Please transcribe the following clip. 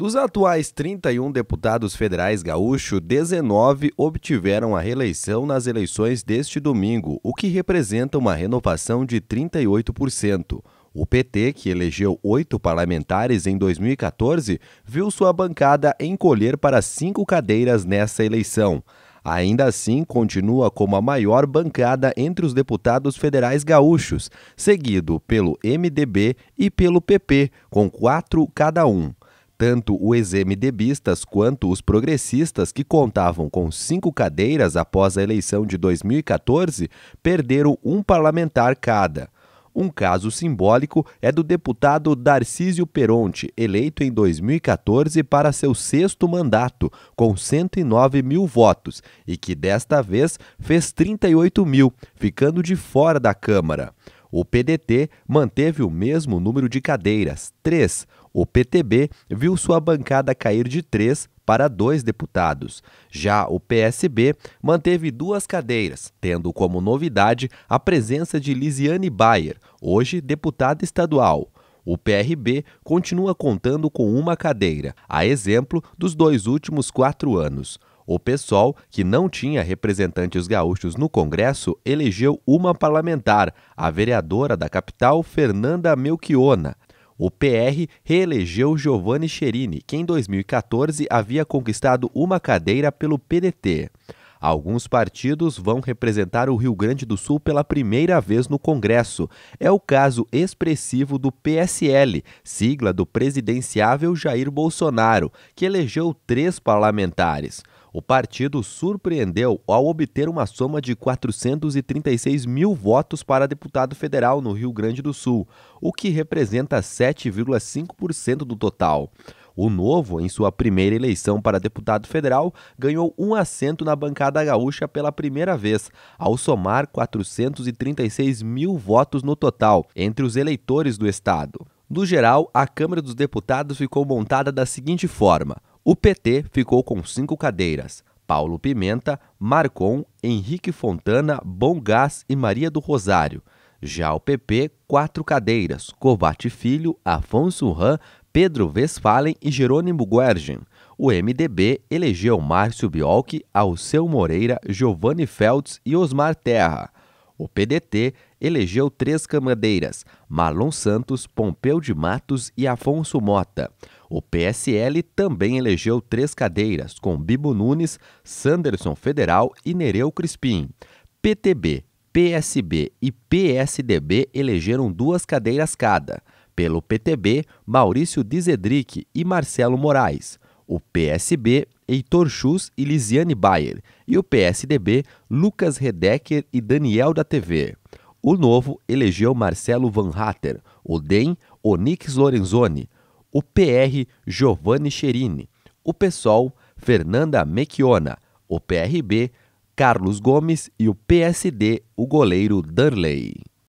Dos atuais 31 deputados federais gaúcho, 19 obtiveram a reeleição nas eleições deste domingo, o que representa uma renovação de 38%. O PT, que elegeu oito parlamentares em 2014, viu sua bancada encolher para cinco cadeiras nessa eleição. Ainda assim, continua como a maior bancada entre os deputados federais gaúchos, seguido pelo MDB e pelo PP, com quatro cada um tanto o MDBistas quanto os progressistas, que contavam com cinco cadeiras após a eleição de 2014, perderam um parlamentar cada. Um caso simbólico é do deputado Darcísio Peronte, eleito em 2014 para seu sexto mandato, com 109 mil votos, e que desta vez fez 38 mil, ficando de fora da Câmara. O PDT manteve o mesmo número de cadeiras, três, o PTB viu sua bancada cair de três para dois deputados. Já o PSB manteve duas cadeiras, tendo como novidade a presença de Lisiane Bayer, hoje deputada estadual. O PRB continua contando com uma cadeira, a exemplo dos dois últimos quatro anos. O PSOL, que não tinha representantes gaúchos no Congresso, elegeu uma parlamentar, a vereadora da capital, Fernanda Melchiona. O PR reelegeu Giovanni Cherini, que em 2014 havia conquistado uma cadeira pelo PDT. Alguns partidos vão representar o Rio Grande do Sul pela primeira vez no Congresso. É o caso expressivo do PSL, sigla do presidenciável Jair Bolsonaro, que elegeu três parlamentares. O partido surpreendeu ao obter uma soma de 436 mil votos para deputado federal no Rio Grande do Sul, o que representa 7,5% do total. O Novo, em sua primeira eleição para deputado federal, ganhou um assento na bancada gaúcha pela primeira vez, ao somar 436 mil votos no total, entre os eleitores do Estado. No geral, a Câmara dos Deputados ficou montada da seguinte forma: o PT ficou com cinco cadeiras, Paulo Pimenta, Marcon, Henrique Fontana, Bongás e Maria do Rosário. Já o PP, quatro cadeiras: Covate Filho, Afonso Ram, Pedro Westphalen e Jerônimo Guergen. O MDB elegeu Márcio Biolk, Alceu Moreira, Giovanni Feltz e Osmar Terra. O PDT elegeu três camadeiras: Marlon Santos, Pompeu de Matos e Afonso Mota. O PSL também elegeu três cadeiras, com Bibo Nunes, Sanderson Federal e Nereu Crispim. PTB, PSB e PSDB elegeram duas cadeiras cada. Pelo PTB, Maurício Dizedric e Marcelo Moraes. O PSB, Heitor Schuss e Lisiane Bayer. E o PSDB, Lucas Redecker e Daniel da TV. O Novo elegeu Marcelo Van Hatter. O DEM, Onix Lorenzoni. O PR, Giovanni Cherini. O PSOL, Fernanda Mechiona. O PRB, Carlos Gomes e o PSD, o goleiro Darley.